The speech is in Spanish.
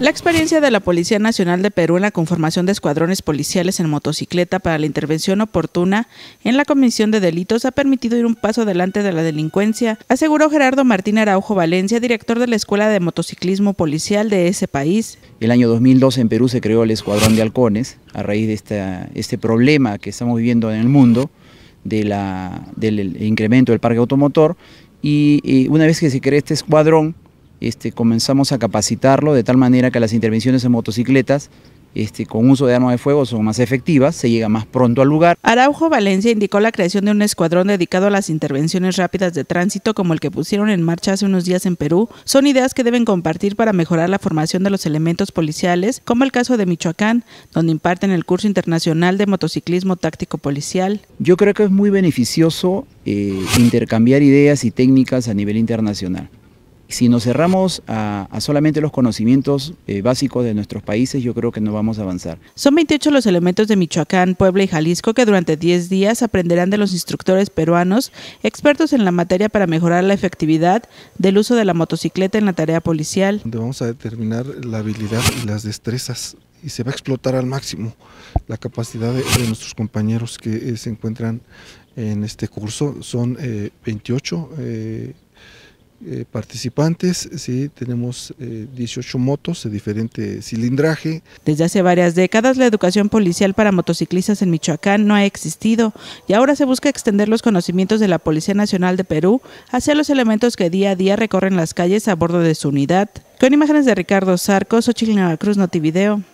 La experiencia de la Policía Nacional de Perú en la conformación de escuadrones policiales en motocicleta para la intervención oportuna en la comisión de delitos ha permitido ir un paso adelante de la delincuencia, aseguró Gerardo Martín Araujo Valencia, director de la Escuela de Motociclismo Policial de ese país. El año 2012 en Perú se creó el Escuadrón de Halcones a raíz de este problema que estamos viviendo en el mundo del incremento del parque automotor y, una vez que se creó este escuadrón este, comenzamos a capacitarlo de tal manera que las intervenciones en motocicletas este, con uso de armas de fuego son más efectivas, se llega más pronto al lugar. Araujo Valencia indicó la creación de un escuadrón dedicado a las intervenciones rápidas de tránsito como el que pusieron en marcha hace unos días en Perú. Son ideas que deben compartir para mejorar la formación de los elementos policiales, como el caso de Michoacán, donde imparten el curso internacional de motociclismo táctico policial. Yo creo que es muy beneficioso eh, intercambiar ideas y técnicas a nivel internacional. Si nos cerramos a, solamente los conocimientos eh, básicos de nuestros países, yo creo que no vamos a avanzar. Son 28 los elementos de Michoacán, Puebla y Jalisco que durante 10 días aprenderán de los instructores peruanos, expertos en la materia para mejorar la efectividad del uso de la motocicleta en la tarea policial. vamos a determinar la habilidad y las destrezas y se va a explotar al máximo la capacidad de, nuestros compañeros que eh, se encuentran en este curso. Son 28 eh, eh, participantes, sí, tenemos 18 eh, motos de diferente cilindraje. Desde hace varias décadas la educación policial para motociclistas en Michoacán no ha existido y ahora se busca extender los conocimientos de la Policía Nacional de Perú hacia los elementos que día a día recorren las calles a bordo de su unidad. Con imágenes de Ricardo Sarcos, Ochilina Cruz Notivideo.